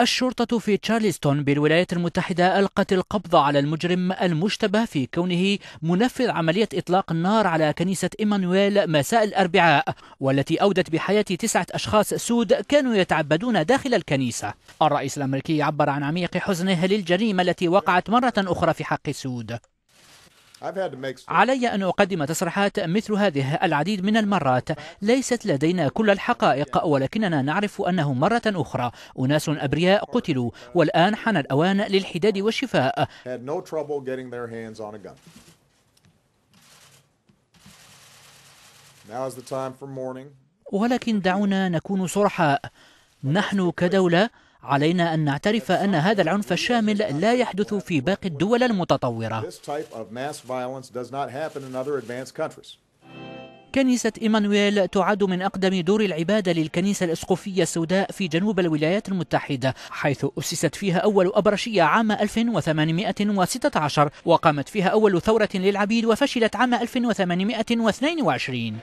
الشرطة في تشارلستون بالولايات المتحدة ألقت القبض على المجرم المشتبه في كونه منفذ عملية إطلاق النار على كنيسة إيمانويل مساء الأربعاء والتي أودت بحياة تسعة أشخاص سود كانوا يتعبدون داخل الكنيسة الرئيس الأمريكي عبر عن عميق حزنه للجريمة التي وقعت مرة أخرى في حق سود علي أن أقدم تصريحات مثل هذه العديد من المرات ليست لدينا كل الحقائق ولكننا نعرف أنه مرة أخرى أناس أبرياء قتلوا والآن حان الأوان للحداد والشفاء ولكن دعونا نكون صرحاء نحن كدولة علينا أن نعترف أن هذا العنف الشامل لا يحدث في باقي الدول المتطورة كنيسة إيمانويل تعد من أقدم دور العبادة للكنيسة الإسقفية السوداء في جنوب الولايات المتحدة حيث أسست فيها أول أبرشية عام 1816 وقامت فيها أول ثورة للعبيد وفشلت عام 1822